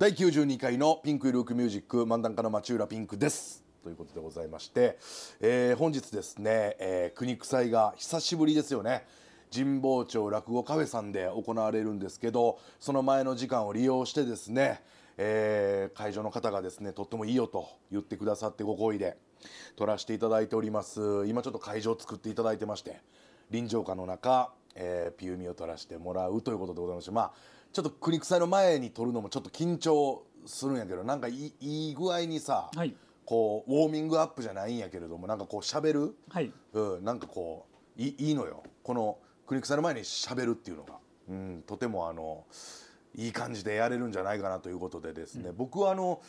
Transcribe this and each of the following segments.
第92回のピンクイルークミュージック漫談家の町浦ピンクですということでございまして、えー、本日ですね、国臭いが久しぶりですよね神保町落語カフェさんで行われるんですけどその前の時間を利用してですね、えー、会場の方がですねとってもいいよと言ってくださってご好意で撮らせていただいております今ちょっと会場を作っていただいてまして臨場感の中、えー、ピウミを撮らせてもらうということでございましてまあちょっと国臭の前に撮るのもちょっと緊張するんやけどなんかいいい具合にさ、はい、こうウォーミングアップじゃないんやけれどもなんかこうしゃべる、はい、うん、なんかこういいいのよこの国臭の前にしゃべるっていうのが、うん、とてもあのいい感じでやれるんじゃないかなということでですね、うん、僕はあの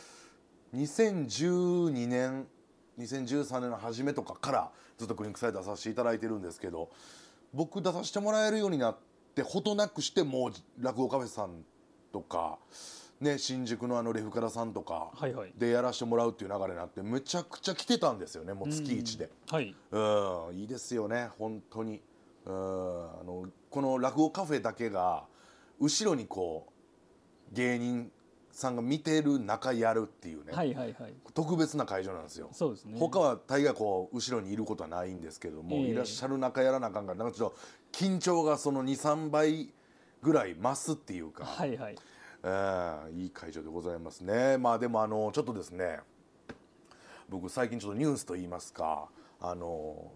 2012年2013年の初めとかからずっと「クリンクサイ」出させていただいてるんですけど僕出させてもらえるようになって。ってとなくしてもう落語カフェさんとか、ね、新宿のあのレフカラさんとかでやらしてもらうっていう流れになってむちゃくちゃ来てたんですよねもう月一で。はい、うんいいですよね本当にうんあのこの落語カフェだけが後ろにこう芸人さんが見てる中やるっていうね、はいはいはい、特別な会場なんですよ。そうですね、他は大概こう後ろにいることはないんですけども、えー、いらっしゃる中やらなあかんからなんかちょっと緊張がその23倍ぐらい増すっていうか、はいはいえいい会場でございますね。まあ、でもあのちょっとですね僕最近ちょっとニュースといいますかあの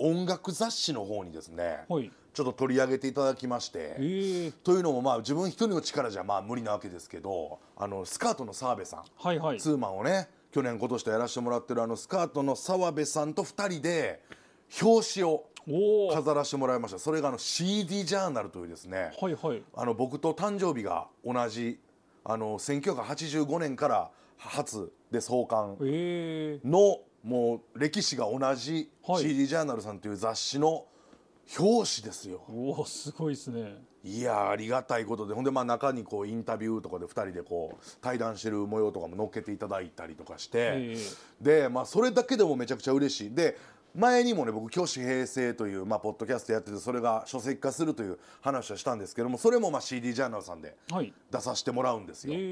音楽雑誌の方にですね、はい、ちょっと取り上げていただきまして、えー、というのもまあ自分一人の力じゃまあ無理なわけですけどあのスカートの澤部さん、はいはい、ツーマンをね去年今年とやらせてもらってるあのスカートの澤部さんと2人で表紙を飾らせてもらいましたそれがあの CD ジャーナルというですね、はいはい、あの僕と誕生日が同じあの1985年から初で創刊の、えー、もう歴史が同じ CD ジャーナルさんという雑誌の表紙ですよ。おおすごいですねいやありがたいことでほんでまあ中にこうインタビューとかで2人でこう対談してる模様とかも載っけていただいたりとかして、えー、でまあそれだけでもめちゃくちゃ嬉しいで前にもね僕「虚子平成」という、まあ、ポッドキャストやっててそれが書籍化するという話はしたんですけどもそれもまあ CD ジャーナルさんで出させてもらうんですよ。はい、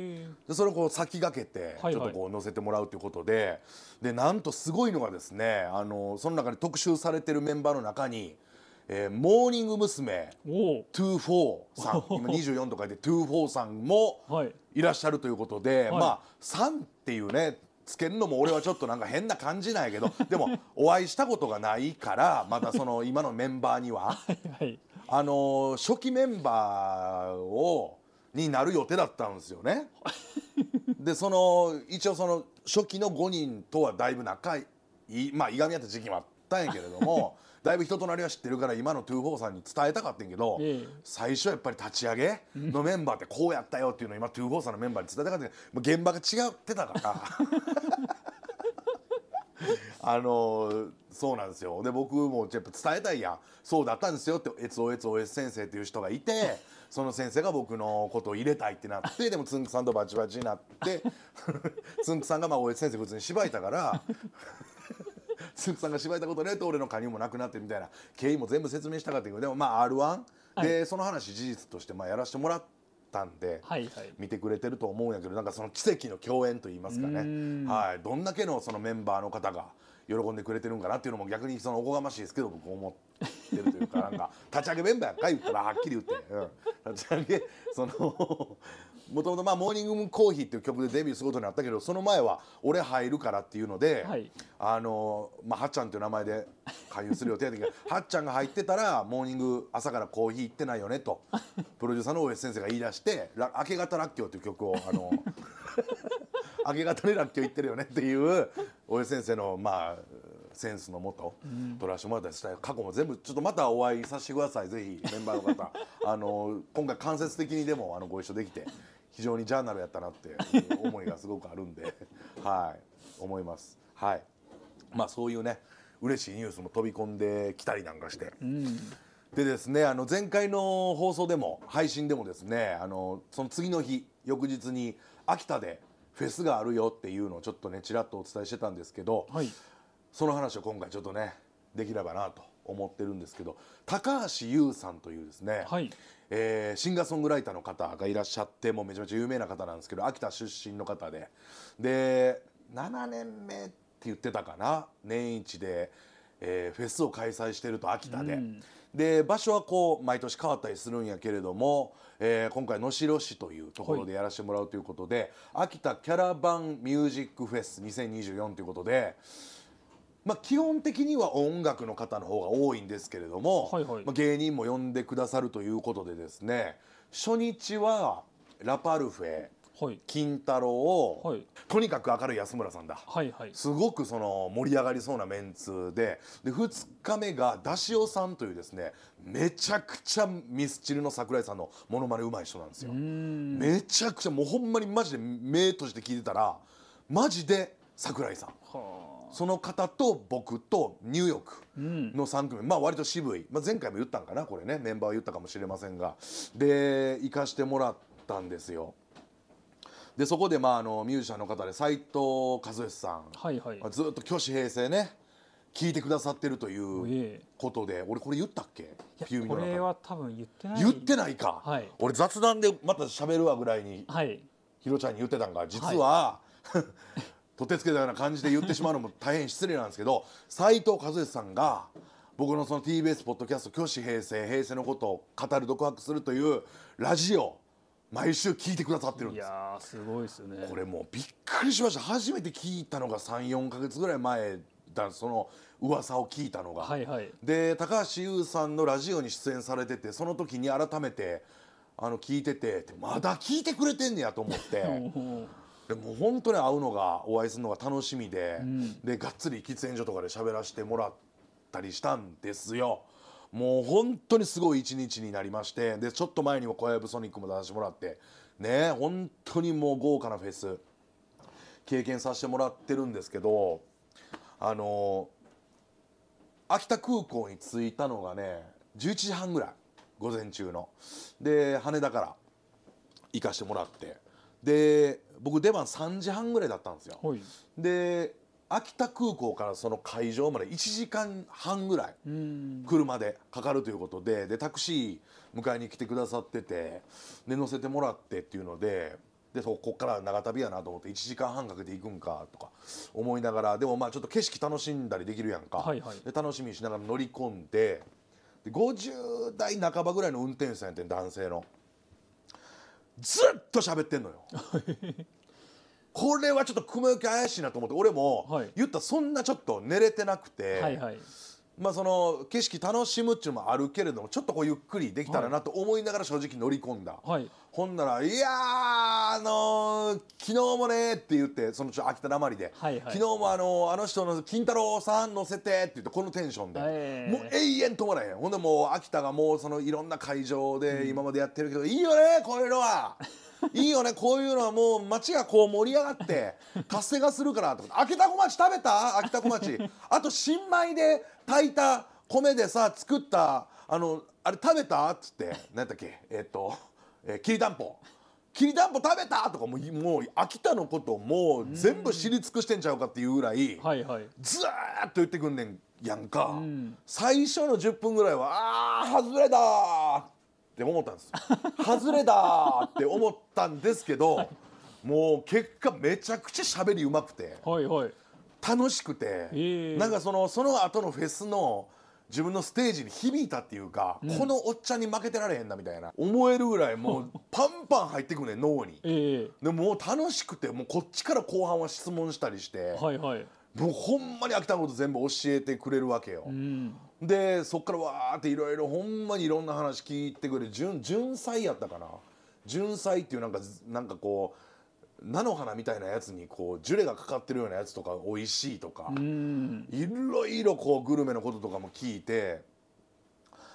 でそれをこう先駆けてちょっとこう載せてもらうということではいはい、でなんとすごいのがですねあのその中で特集されてるメンバーの中に。えー、モーニング娘。24さん 今24と書いて24さんもいらっしゃるということで、はい、まあ3っていうねつけるのも俺はちょっとなんか変な感じなんやけど でもお会いしたことがないからまだその今のメンバーには。はいあの初期メンバーをになる予定だったんですよね。でその一応その初期の5人とはだいぶ仲いいまあいがみ合った時期もあったんやけれどもだいぶ人となりは知ってるから今の2ーさんに伝えたかってんけど、ええ、最初はやっぱり立ち上げのメンバーってこうやったよっていうのを今2ーさんのメンバーに伝えたかったけど現場が違ってたから あのそうなんですよで僕もやっぱ伝えたいやんそうだったんですよって SOSOS 先生っていう人がいてその先生が僕のことを入れたいってなってでもつんくさんとバチバチになって つんくさんがまあ OS 先生普通にしばいたから。鈴木さんが芝居たことねよ俺の加入もなくなってみたいな経緯も全部説明したかったけどでもまあ r 1、はい、でその話事実としてまあやらせてもらったんで、はいはい、見てくれてると思うんやけどなんかその奇跡の共演といいますかね、はい、どんだけのそのメンバーの方が喜んでくれてるんかなっていうのも逆にそのおこがましいですけど僕思ってるというかなんか立ち上げメンバーやっか言ったらはっきり言って、うん、立ち上げそのもともとまあモーニングコーヒーっていう曲でデビューすることになったけどその前は「俺入るから」っていうので、はい、あのまあはっちゃんっていう名前で勧誘する予定だけど はっちゃんが入ってたらモーニング朝からコーヒー行ってないよねとプロデューサーの大江先生が言い出して「明け方らっきょう」っていう曲をあの 明け方でらっきょう行ってるよねっていう大江先生のまあセンスのもと、取らせてもらったりした過去も全部ちょっとまたお会いさせてくださいぜひメンバーの方あの今回間接的にでもあのご一緒できて非常にジャーナルやったなっていう思いがすごくあるんで はい思いますはいまあそういうね嬉しいニュースも飛び込んできたりなんかして、うん、でですねあの前回の放送でも配信でもですねあのその次の日翌日に秋田でフェスがあるよっていうのをちょっとねちらっとお伝えしてたんですけど、はい、その話を今回ちょっとねできればなと思ってるんですけど高橋優さんというですね、はい、えー、シンガーソングライターの方がいらっしゃってもうめちゃめちゃ有名な方なんですけど秋田出身の方でで7年目って言ってたかな年一で、えー、フェスを開催してると秋田で。うん、で場所はこう毎年変わったりするんやけれども、えー、今回能代市というところでやらせてもらうということで、はい、秋田キャラバンミュージックフェス2024ということでまあ、基本的には音楽の方の方が多いんですけれども、はいはい、まあ、芸人も呼んでくださるということでですね初日はラパルフェ、はい、金太郎を、はい、とにかく明るい安村さんだ、はいはい、すごくその盛り上がりそうなメンツでで2日目がだしおさんというですねめちゃくちゃミスチルの桜井さんのものまねうまい人なんですよ。めちゃくちゃもうほんまにマジで目閉じて聞いてたらマジで桜井さん。はあその方と僕とニューヨークの3組、うん、まあ割と渋い、まあ、前回も言ったんかなこれねメンバーは言ったかもしれませんがで行かしてもらったんですよ。でそこでまああのミュージシャンの方で斎藤和義さん、はいはい、ずっと挙手平成ね聞いてくださってるということで俺これ言ったっけピューミこれは多分言ってない言ってないか、はい、俺雑談でまた喋るわぐらいに、はい、ひろちゃんに言ってたんが実は、は とてつけたような感じで言ってしまうのも大変失礼なんですけど斎藤和義さんが僕のその TBS ポッドキャスト「虚子平成平成のことを語る独白する」というラジオ毎週聞いてくださってるんですいやすごいですねこれもうびっくりしました初めて聞いたのが34か月ぐらい前だその噂を聞いたのが、はいはい、で高橋優さんのラジオに出演されててその時に改めてあの聞いててまだ聞いてくれてんねやと思って。でも本当に会うのがお会いするのが楽しみでうん、でがっつり喫煙所とかで喋らせてもらったりしたんですよ。もう本当にすごい一日になりましてでちょっと前にも「小籔ソニック」も出させてもらってね本当にもう豪華なフェス経験させてもらってるんですけどあの秋田空港に着いたのがね11時半ぐらい午前中ので羽田から行かしてもらってで僕出番3時半ぐらいだったんですよ、はい、で秋田空港からその会場まで1時間半ぐらい車でかかるということででタクシー迎えに来てくださっててで乗せてもらってっていうのででここから長旅やなと思って1時間半かけて行くんかとか思いながらでもまあちょっと景色楽しんだりできるやんか、はいはい、で楽しみにしながら乗り込んでで50代半ばぐらいの運転手さんやってん男性の。ずっと喋ってんのよ これはちょっと雲行き怪しいなと思って俺も、言ったそんなちょっと寝れてなくて、はいはい、まあ、その景色楽しむっていうのもあるけれどもちょっとこうゆっくりできたらなと思いながら正直乗り込んだ、はい、ほんなら「いやあのー、昨日もねって言ってその秋田なまりで、はいはい、昨日もあのー、あの人の金太郎さん乗せてって言ってこのテンションで、えー、もう永遠止まらへんほんでもう秋田がもうそのいろんな会場で今までやってるけど、うん、いいよねこういうのはいいよねこういうのはもう街がこう盛り上がって 活性化するからとか秋田小町食べた秋田小町あと新米で炊いた米でさ作ったあのあれ食べたっつって何だっけえっと、えー、きりたんぽきりたんぽ食べたとかももう秋田のこともう全部知り尽くしてんちゃうかっていうぐらい、はいはい、ずーっと言ってくんねんやんか、ん最初の10分ぐらいは「あー外れだ!」って思ったんです 外れだって思ったんですけど、はい、もう結果めちゃくちゃ喋りうまくて、はいはい、楽しくて、えー、なんかそのその後のフェスの。自分のステージに響いたっていうか、うん、このおっちゃんに負けてられへんなみたいな思えるぐらいもうパンパン入ってくね脳に、えー、でも楽しくてもうこっちから後半は質問したりして、はいはい、もうほんまに秋田のこと全部教えてくれるわけよ、うん、でそっからわーっていろいろほんまにいろんな話聞いてくれる純粋やったかな純粋っていうなんかなんかこう菜の花みたいなやつにこうジュレがかかってるようなやつとか美味しいとかいろいろこうグルメのこととかも聞いて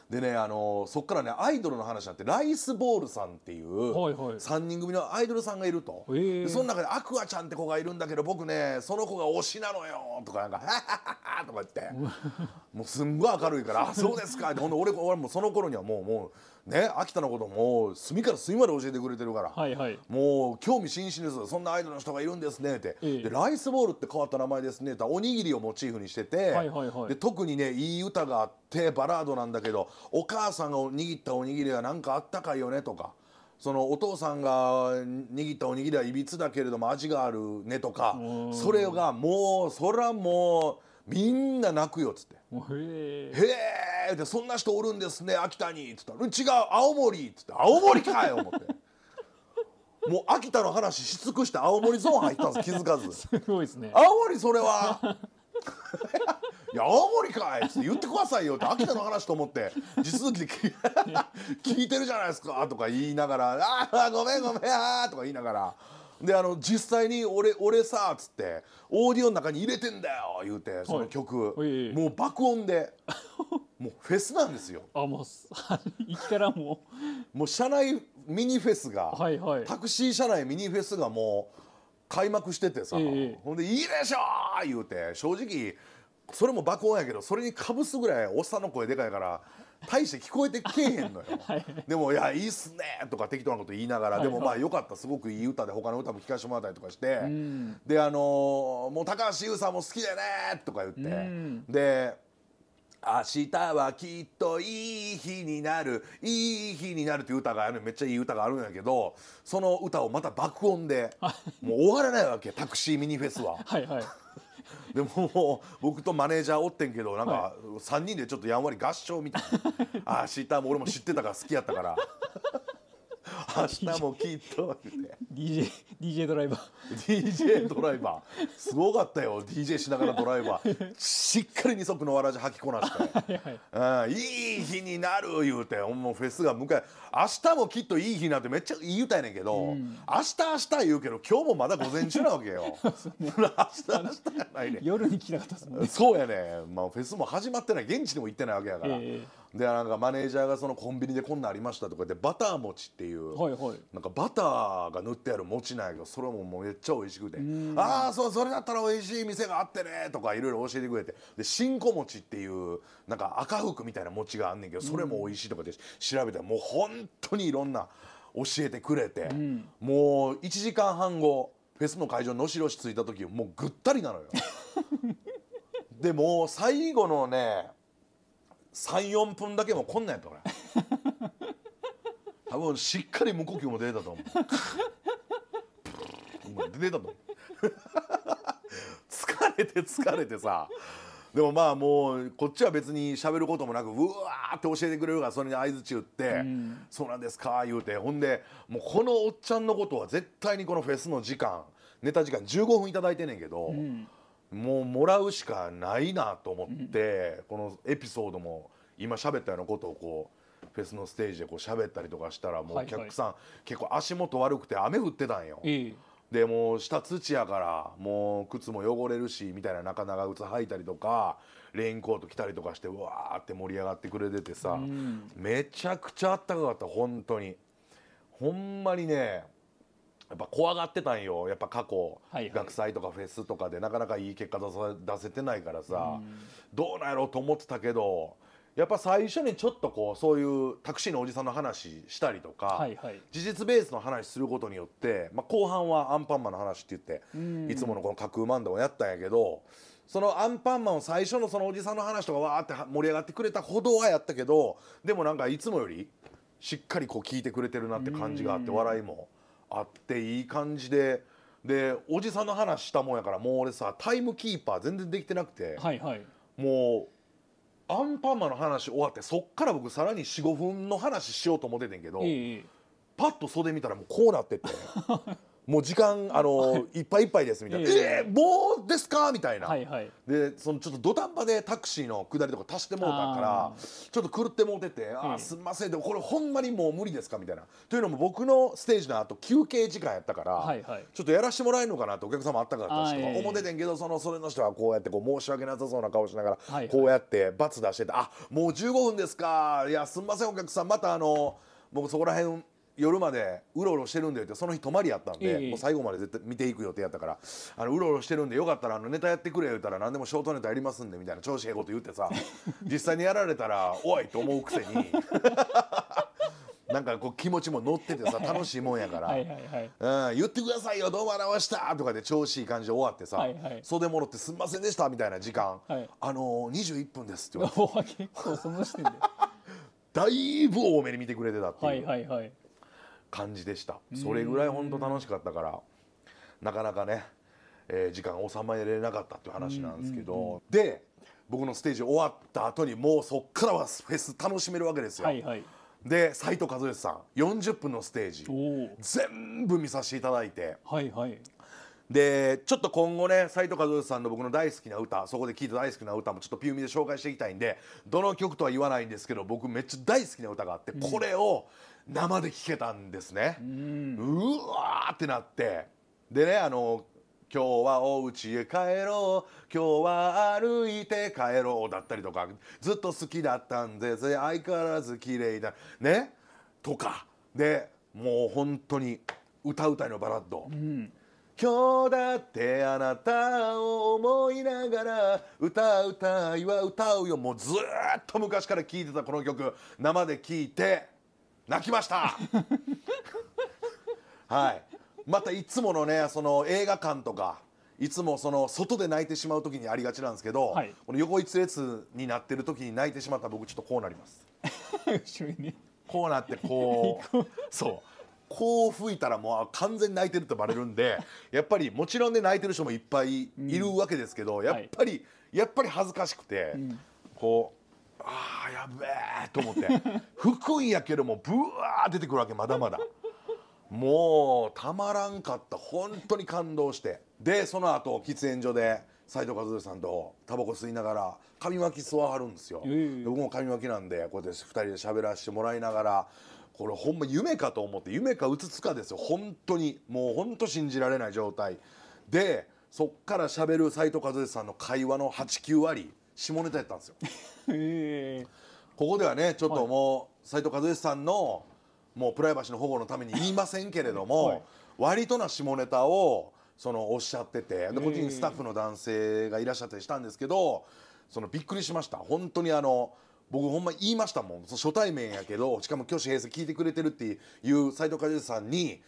でねあのそっからねアイドルの話になってライスボールさんっていう3人組のアイドルさんがいると、その中でアクアちゃんって子がいるんだけど僕ねその子が推しなのよとかなんか「ハハハとか言って もうすんごい明るいから「そうですか」ってほんで俺俺もその頃にはもうもう。ね、秋田のことも隅から隅まで教えてくれてるから、はいはい、もう興味津々ですそんなアイドルの人がいるんですねって、えでライスボールって変わった名前ですねっておにぎりをモチーフにしてて、はいはいはい、で特にねいい歌があってバラードなんだけどお母さんが握ったおにぎりは何かあったかいよねとか。そのお父さんが握ったおにぎりはいびつだけれども味があるねとかそれがもうそはもうみんな泣くよっつって「へえ」って「そんな人おるんですね秋田に」っつったら「違う青森」っつって「青森かよ」思って。もう秋田の話し尽くして青森ゾーン入ったんです気づかずすごいですね青森それは いや青森かいって言ってくださいよって秋田の話と思って地続きで 聞いてるじゃないですかとか言いながら「ああごめんごめんああ」とか言いながら。であの実際に俺「俺さ」っつってオーディオの中に入れてんだよ言うてその曲、はい、もう爆音で もうフェスなんですよ。あもう行ったらもうもう車内ミニフェスが、はいはい、タクシー車内ミニフェスがもう開幕しててさ、ええ、ほんで「いいでしょ!」言うて正直それも爆音やけどそれにかぶすぐらいおっさんの声でかいから。大して聞こえてけえへんのよ、はい、でも「いやいいっすね」とか適当なこと言いながら、はい、でもまあよかったすごくいい歌で他の歌も聴かせてもらったりとかして、であのー、もう高橋優さんも好きだね」とか言って、で明日はきっといい日になるいい日になるっていう歌があるめっちゃいい歌があるんやけどその歌をまた爆音でもう終わらないわけタクシーミニフェスは。はいはい でももう僕とマネージャーおってんけどなんか3人でちょっとやんわり合唱みたいな、ああ知った俺も知ってたから好きやったから明日もきっと DJ, DJ ドライバー DJ ドライバーすごかったよ DJ しながらドライバーしっかり二足のわらじ履きこなしてはい、いい日になる言うてもうフェスが迎え明日もきっといい日なんてめっちゃいい歌やねんけど、うん、明日明日言うけど今日もまだ午前中なわけよ 明日明日ないね夜に来なかったですもんねそうやね、まあ、フェスも始まってない現地でも行ってないわけやから。えーでなんかマネージャーがそのコンビニでこんなんありましたとかでバター餅っていう、はいはい、なんかバターが塗ってある餅なんやけどそれももうめっちゃ美味しくて「ああそうそれだったら美味しい店があってね」とかいろいろ教えてくれてで新子餅っていうなんか赤福みたいな餅があんねんけどそれも美味しいとかで調べたらもう本当にいろんな教えてくれて、うもう1時間半後フェスの会場のしろし着いた時もうぐったりなのよ。でも最後のね34分だけもこんなんやったから 多分しっかり無呼吸も出たと思う出たと思う 疲れて疲れてさでもまあもうこっちは別に喋ることもなくうわーって教えてくれるからそれに相図ち打って「うん、そうなんですか」言うてほんでもうこのおっちゃんのことは絶対にこのフェスの時間ネタ時間15分頂いてんねんけど、うんもうもらうしかないなと思って、このエピソードも今喋ったようなことをこうフェスのステージでこう喋ったりとかしたらもうお客さん、結構足元悪くて雨降ってたんよ。でもう下土やからもう靴も汚れるしみたいな中長靴履いたりとかレインコート着たりとかしてうわーって盛り上がってくれててさ、めちゃくちゃあったかかった本当にほんまにねやっぱ怖がってたんよやっぱ過去、はいはい、学祭とかフェスとかでなかなかいい結果出せてないからさ、うどうなんやろうと思ってたけどやっぱ最初にちょっとこうそういうタクシーのおじさんの話したりとか、はいはい、事実ベースの話することによって、まあ、後半はアンパンマンの話って言って、いつものこの架空漫談をやったんやけどそのアンパンマンを最初のそのおじさんの話とかわーって盛り上がってくれたほどはやったけどでもなんかいつもよりしっかりこう聞いてくれてるなって感じがあって、笑いも。あっていい感じででおじさんの話したもんやからもう俺さタイムキーパー全然できてなくて、はいはい、もうアンパンマンの話終わってそっから僕さらに45分の話しようと思っててんけど、いいいパッと袖見たらもうこうなってて もう時間あのいっぱいいっぱいですみたいな「えー、もうですか?」みたいな、はいはい、でそのちょっと土壇場でタクシーの下りとか足してもうたからちょっと狂ってもうてて「あすんませんでもこれほんまにもう無理ですか?」みたいな。というのも僕のステージの後休憩時間やったから、はいはい、ちょっとやらしてもらえるのかなってお客様あったかったしとか、思ててんけどそのそれの人はこうやってこう申し訳なさそうな顔しながら、こうやって罰出してて「あもう15分ですかいやすんませんお客さんまたあの僕そこら辺夜までうろうろしてるんでってその日泊まりやったんでもう最後まで絶対見ていく予定やったからあのうろうろしてるんでよかったらあのネタやってくれ言うたら何でもショートネタやりますんでみたいな調子ええこと言ってさ 実際にやられたらおいと思うくせになんかこう気持ちも乗っててさ楽しいもんやから「うん、言ってくださいよどうも表した」とかで調子いい感じで終わってさ「はいはい、袖もろってすんませんでした」みたいな時間「はい、あのー、21分です」って言われて だいぶ多めに見てくれてたっていう。はいはいはい感じでしたそれぐらい本当楽しかったからなかなかね、えー、時間収まれなかったっていう話なんですけど、で僕のステージ終わった後にもうそっからはフェス楽しめるわけですよ。はいはい、で斎藤和義さん40分のステージ全部見させていただいて、はいはい、でちょっと今後ね斎藤和義さんの僕の大好きな歌そこで聴いた大好きな歌もちょっとピューミで紹介していきたいんでどの曲とは言わないんですけど僕めっちゃ大好きな歌があって、これを生で聴けたんですね、うん、うわってなってでねあの今日はお家へ帰ろう今日は歩いて帰ろうだったりとかずっと好きだったんで相変わらず綺麗だねとかでもう本当に歌うたいのバラッド、うん、今日だってあなたを思いながら歌うたいは歌うよもうずっと昔から聴いてたこの曲生で聴いて泣きました はいまたいつものねその映画館とかいつもその外で泣いてしまう時にありがちなんですけど、はい、この横一列になってる時に泣いてしまった僕ちょっとこうなります後ろにこうなってこう そうこう吹いたらもう完全に泣いてるってバレるんでやっぱりもちろんね泣いてる人もいっぱいいるわけですけど、うん、やっぱり、はい、やっぱり恥ずかしくて、うん、こうああやべえと思って 福んやけどもブワー出てくるわけまだまだもうたまらんかった本当に感動してでその後喫煙所で斉藤和義さんとタバコ吸いながら紙巻き座はるんですよ、僕も紙巻きなんでこうやって2人で喋らせてもらいながらこれほんま夢かと思って夢かうつつかですよ本当にもう本当信じられない状態でそっから喋る斉藤和義さんの会話の89割下ネタやったんですよ。ここではねちょっともう斎、はい、藤和義さんのもうプライバシーの保護のために言いませんけれども、はい、割とな下ネタをそのおっしゃっててで個人スタッフの男性がいらっしゃったりしたんですけどそのびっくりしました本当にあの僕ほんま言いましたもん初対面やけどしかも挙手平成聞いてくれてるっていう斎藤和義さんに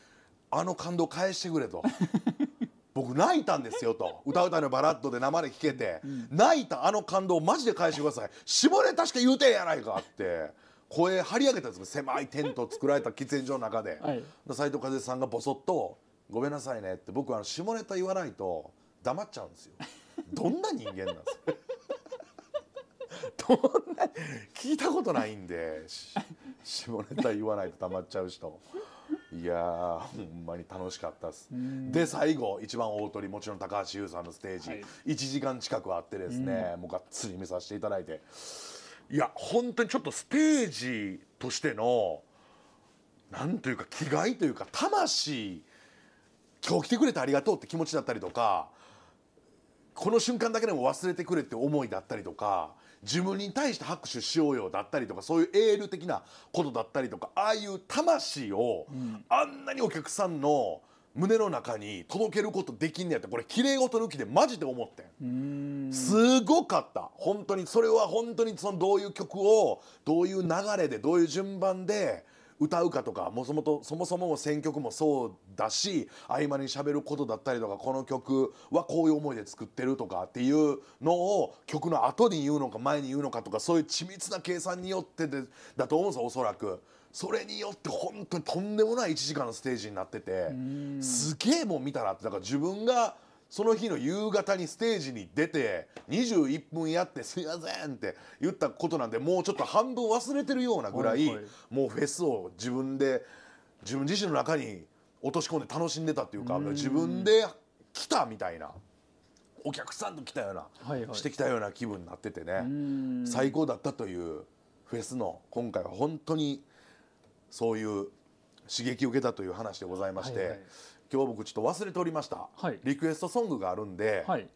あの感動返してくれと 僕泣いたんですよと 歌うたのバラッドで生で聴けて、泣いたあの感動マジで返してください絞れたしか言うてんやないかって声張り上げたんです狭いテント作られた喫煙所の中で斎、藤和さんがぼそっと「ごめんなさいね」って僕は下ネタ言わないと黙っちゃうんですよ。どんな人間なんですか どんな聞いたことないんで 下ネタ言わないと黙っちゃう人。いやほんまに楽しかったです。で最後一番大鳥もちろん高橋優さんのステージ、はい、1時間近くあってですね、もうがっつり見させていただいていや本当にちょっとステージとしてのなんというか気概というか魂今日来てくれてありがとうって気持ちだったりとかこの瞬間だけでも忘れてくれって思いだったりとか自分に対して拍手しようよだったりとかそういうエール的なことだったりとかああいう魂をあんなにお客さんの胸の中に届けることできんねやってこれ綺麗事抜きでマジで思ってすごかった本当にそれは本当にそのどういう曲をどういう流れでどういう順番で歌うかとかもそもとそもそも選曲もそうだし合間にしゃべることだったりとかこの曲はこういう思いで作ってるとかっていうのを曲の後に言うのか前に言うのかとかそういう緻密な計算によってでだと思うんですよおそらく。それによって本当にとんでもない1時間のステージになっててすげえもん見たなってだから自分が。その日の夕方にステージに出て21分やって「すいません」って言ったことなんでもうちょっと半分忘れてるようなぐらいもうフェスを自分で自分自身の中に落とし込んで楽しんでたっていうか自分で来たみたいな。お客さんと来たような、してきたような気分になっててね最高だったというフェスの今回は本当にそういう刺激を受けたという話でございまして、はいはい今日僕ちょっと忘れておりました、はい、リクエストソングがあるんで、はい、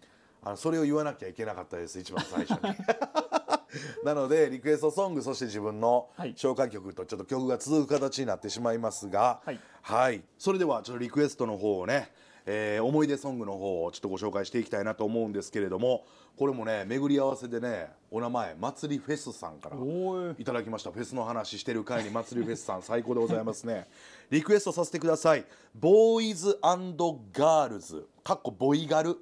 あのそれを言わなきゃいけなかったです一番最初に。なのでリクエストソングそして自分の紹介曲とちょっと曲が続く形になってしまいますが、はい、はい、それではちょっとリクエストの方をねえー、思い出ソングの方をちょっとご紹介していきたいなと思うんですけれどもこれもね巡り合わせでねお名前祭りフェスさんからいただきましたフェスの話してる回に祭りフェスさん最高でございますね リクエストさせてくださいボーイズガールズかっこボイガル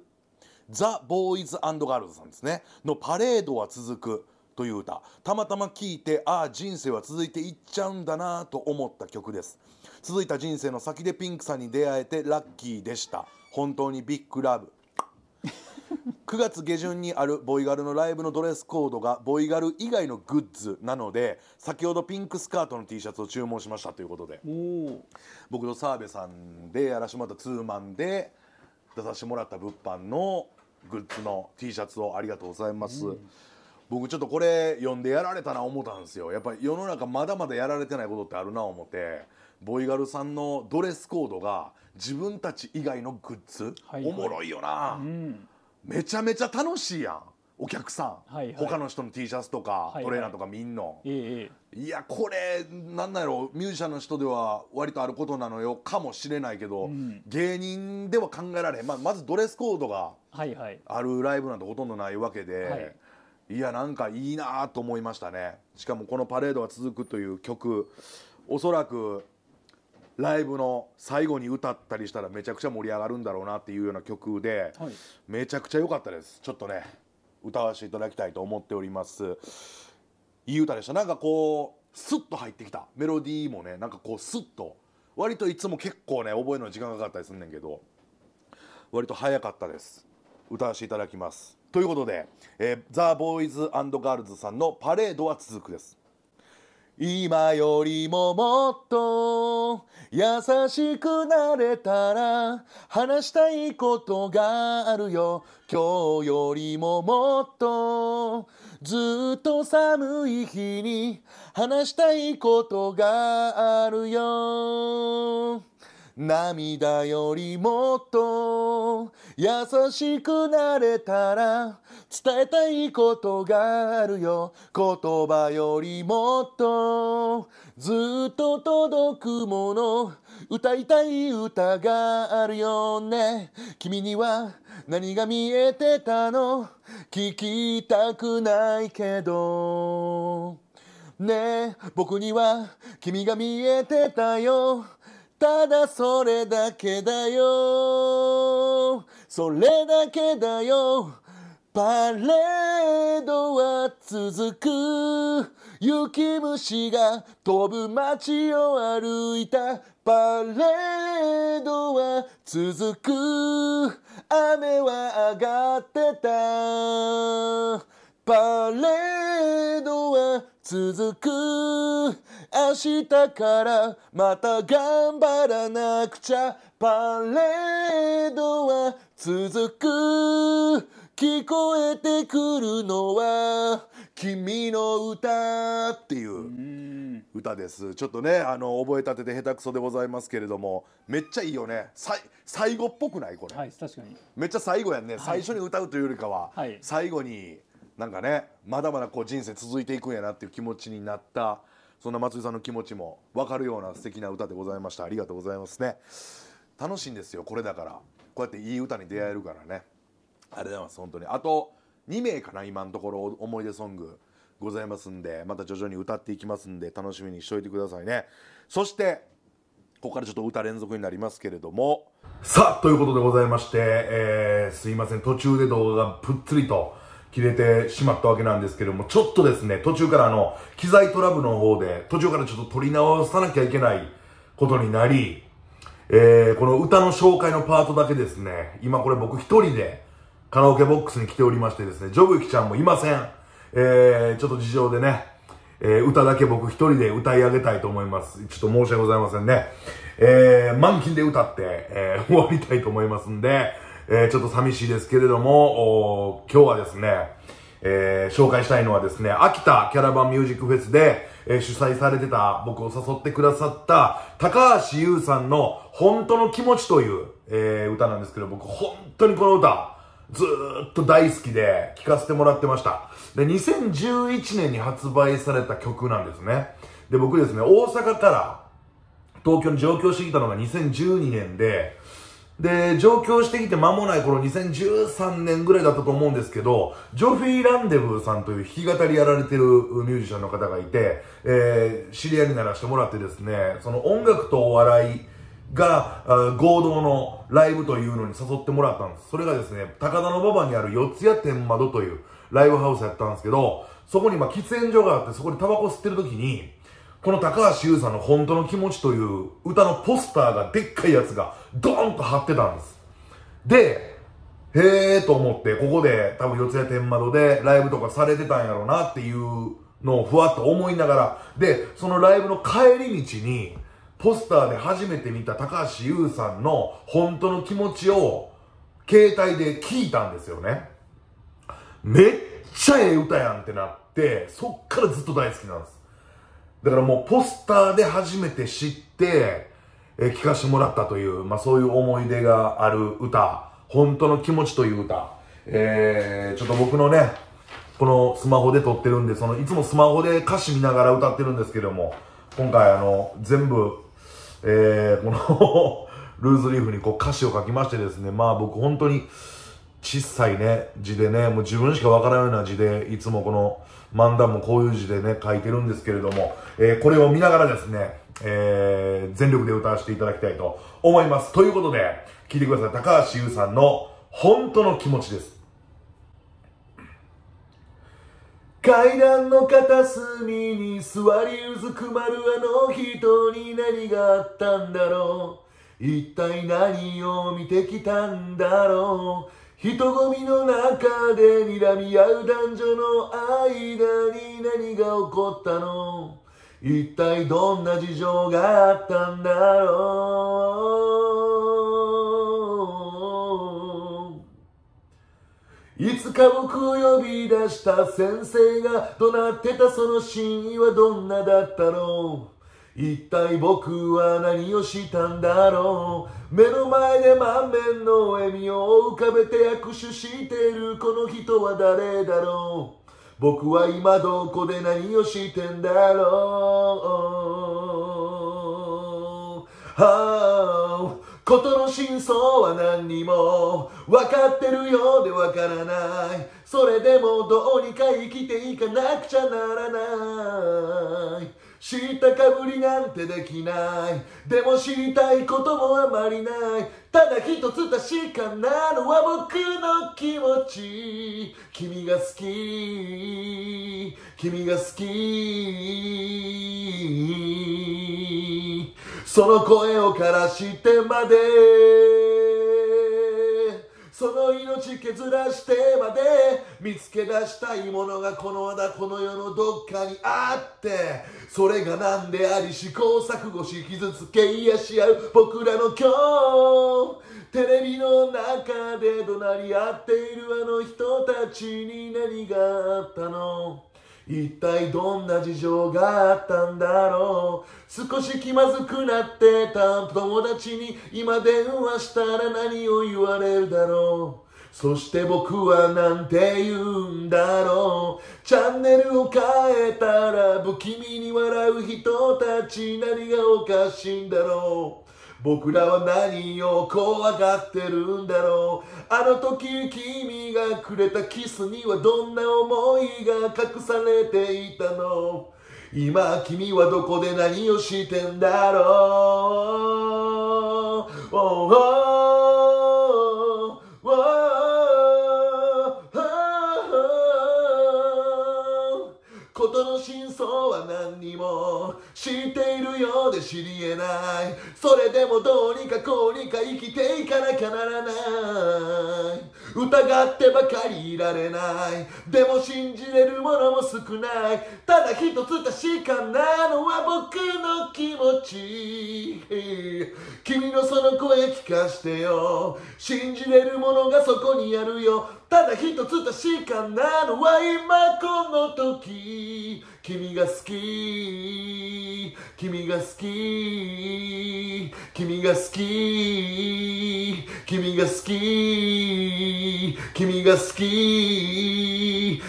ザ・ボーイズガールズさんですねの「パレードは続く」という歌たまたま聴いてああ人生は続いていっちゃうんだなと思った曲です続いた人生の先でピンクさんに出会えてラッキーでした本当にビッグラブ9 月下旬にあるボイガルのライブのドレスコードがボイガル以外のグッズなので先ほどピンクスカートの T シャツを注文しましたということで僕と澤部さんでやらしてもらったツーマンで出させてもらった物販のグッズの T シャツをありがとうございます。うん僕ちょっとこれ読んでやられたな思ったんですよやっぱり世の中まだまだやられてないことってあるな思ってボイガルさんのドレスコードが自分たち以外のグッズ、はいはい、おもろいよな、うん、めちゃめちゃ楽しいやんお客さん、はいはい、他の人の T シャツとか、はいはい、トレーナーとかみんの、いやこれなんなんやろミュージシャンの人では割とあることなのよかもしれないけど、うん、芸人では考えられへん、まあ、まずドレスコードがあるライブなんてほとんどないわけで、はいはい、いやなんかいいなと思いましたねしかもこの「パレードは続く」という曲おそらくライブの最後に歌ったりしたらめちゃくちゃ盛り上がるんだろうなっていうような曲で、はい、めちゃくちゃ良かったですちょっとね歌わせていただきたいと思っておりますいい歌でしたなんかこうスッと入ってきたメロディーもねなんかこうスッと割といつも結構ね覚えるの時間かかったりすんねんけど割と早かったです歌わせていただきますということで、えー、ザ・ボーイズガールズさんのパレードは続くです。今よりももっと優しくなれたら話したいことがあるよ今日よりももっとずっと寒い日に話したいことがあるよ涙よりもっと優しくなれたら伝えたいことがあるよ言葉よりもっとずっと届くもの歌いたい歌があるよね君には何が見えてたの聞きたくないけどねえ僕には君が見えてたよただそれだけだよそれだけだよパレードは続く雪虫が飛ぶ街を歩いたパレードは続く雨は上がってたパレードは続く明日からまた頑張らなくちゃパレードは続く聞こえてくるのは君の歌っていう歌ですちょっとねあの覚えたてで下手くそでございますけれどもめっちゃいいよねさ最後っぽくないこれ、はい、確かにめっちゃ最後やんね、はい、最初に歌うというよりかは、はい、最後になんかねまだまだこう人生続いていくんやなっていう気持ちになったそんな松井さんの気持ちも分かるような素敵な歌でございましたありがとうございますね楽しいんですよこれだからこうやっていい歌に出会えるからねありがとうございます本当にあと2名かな今のところ思い出ソングございますんでまた徐々に歌っていきますんで楽しみにしておいてくださいねそしてここからちょっと歌連続になりますけれどもさあということでございまして、えー、すいません途中で動画がぷっつりと切れてしまったわけなんですけども、ちょっとですね、途中からあの、機材トラブルの方で、途中からちょっと取り直さなきゃいけないことになり、えー、この歌の紹介のパートだけですね、今これ僕一人でカラオケボックスに来ておりましてですね、ジョブユキちゃんもいません。えー、ちょっと事情でね、えー、歌だけ僕一人で歌い上げたいと思います。ちょっと申し訳ございませんね。えー、満勤で歌って、えー、終わりたいと思いますんで、えー、ちょっと寂しいですけれども、今日はですね、えー、紹介したいのはですね、秋田キャラバンミュージックフェスで、えー、主催されてた、僕を誘ってくださった、高橋優さんの、本当の気持ちという、えー、歌なんですけど、僕本当にこの歌、ずーっと大好きで、聴かせてもらってました。で、2011年に発売された曲なんですね。で、僕ですね、大阪から東京に上京してきたのが2012年で、で、上京してきて間もない頃、2013年ぐらいだったと思うんですけど、ジョフィー・ランデブーさんという弾き語りやられてるミュージシャンの方がいて、えー、知り合いにならしてもらってですね、その音楽とお笑いが合同のライブというのに誘ってもらったんです。それがですね、高田の馬場にある四谷天窓というライブハウスやったんですけど、そこにまあ喫煙所があって、そこにタバコ吸ってる時に、この高橋優さんの本当の気持ちという歌のポスターがでっかいやつがドーンと貼ってたんです。で、へえーと思って、ここで多分四谷天窓でライブとかされてたんやろうなっていうのをふわっと思いながら、で、そのライブの帰り道に、ポスターで初めて見た高橋優さんの本当の気持ちを携帯で聞いたんですよね。めっちゃええ歌やんってなって、そっからずっと大好きなんです。だからもうポスターで初めて知って、えー、聞かせてもらったという、まあそういう思い出がある歌、本当の気持ちという歌、えー、ちょっと僕のね、このスマホで撮ってるんで、その、いつもスマホで歌詞見ながら歌ってるんですけども、今回あの、全部、えー、この ルーズリーフにこう歌詞を書きましてですね、まあ僕本当に、小さいね、字でね、もう自分しかわからないような字で、いつもこの、漫談もこういう字でね、書いてるんですけれども、えー、これを見ながらですね、えー、全力で歌わせていただきたいと思います。ということで、聞いてください。高橋優さんの本当の気持ちです。階段の片隅に座りうずくまるあの人に何があったんだろう一体何を見てきたんだろう人混みの中で睨み合う男女の間に何が起こったの一体どんな事情があったんだろういつか僕を呼び出した先生が怒鳴ってたその真意はどんなだったろう一体僕は何をしたんだろう目の前で満面の笑みを浮かべて握手してるこの人は誰だろう僕は今どこで何をしてんだろう、はあことの真相は何にも分かってるようで分からないそれでもどうにか生きていかなくちゃならない知ったかぶりなんてできないでも知りたいこともあまりないただ一つ確かなのは僕の気持ち君が好き君が好きその声を枯らしてまでその命削らしてまで見つけ出したいものがこのだこの世のどっかにあってそれが何であり試行錯誤し傷つけ癒し合う僕らの今日テレビの中で怒鳴り合っているあの人たちに何があったの一体どんな事情があったんだろう少し気まずくなってた友達に今電話したら何を言われるだろうそして僕はなんて言うんだろうチャンネルを変えたら不気味に笑う人たち何がおかしいんだろう僕らは何を怖がってるんだろうあの時君がくれたキスにはどんな思いが隠されていたの今君はどこで何をしてんだろう、oh, oh. 知っているようで知りえないそれでもどうにかこうにか生きていかなきゃならない疑ってばかりいられないでも信じれるものも少ないただ一つ確かなのは僕の気持ち君のその声聞かしてよ信じれるものがそこにあるよただ一つ確かなのは今この時君が好き君が好き君が好き君が好き君が好き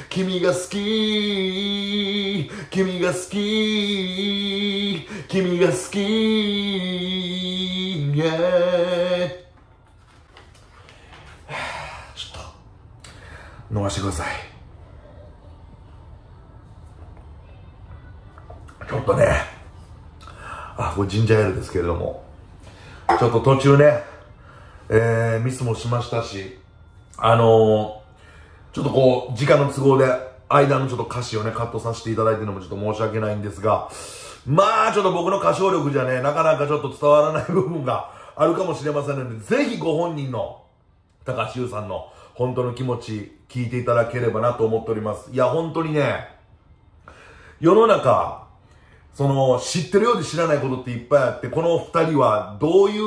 君が好き君が好き君が好きイェーちょっと飲ませてくださいょっとね、あ、これジンジャーエールですけれども、ちょっと途中ね、えー、ミスもしましたし、あのー、ちょっとこう、時間の都合で、間のちょっと歌詞をね、カットさせていただいてるのもちょっと申し訳ないんですが、まあ、ちょっと僕の歌唱力じゃね、なかなかちょっと伝わらない部分があるかもしれませんので、ぜひご本人の、高橋優さんの本当の気持ち聞いていただければなと思っております。いや、本当にね、世の中、その、知ってるようで知らないことっていっぱいあって、この二人はどういう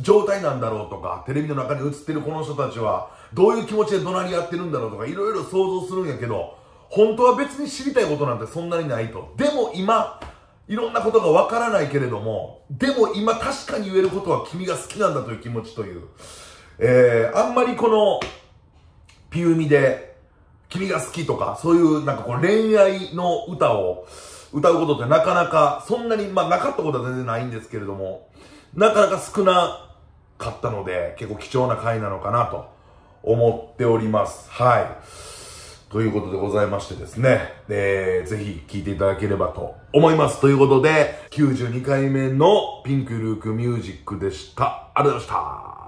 状態なんだろうとか、テレビの中に映ってるこの人たちは、どういう気持ちで怒鳴り合ってるんだろうとか、いろいろ想像するんやけど、本当は別に知りたいことなんてそんなにないと。でも今、いろんなことがわからないけれども、でも今確かに言えることは君が好きなんだという気持ちという。えー、あんまりこの、ピューミで、君が好きとか、そういうなんかこう恋愛の歌を、歌うことってなかなか、そんなに、まあなかったことは全然ないんですけれども、なかなか少なかったので、結構貴重な回なのかなと思っております。はい。ということでございましてですね、えー、ぜひ聴いていただければと思います。ということで、92回目のピンクルークミュージックでした。ありがとうございました。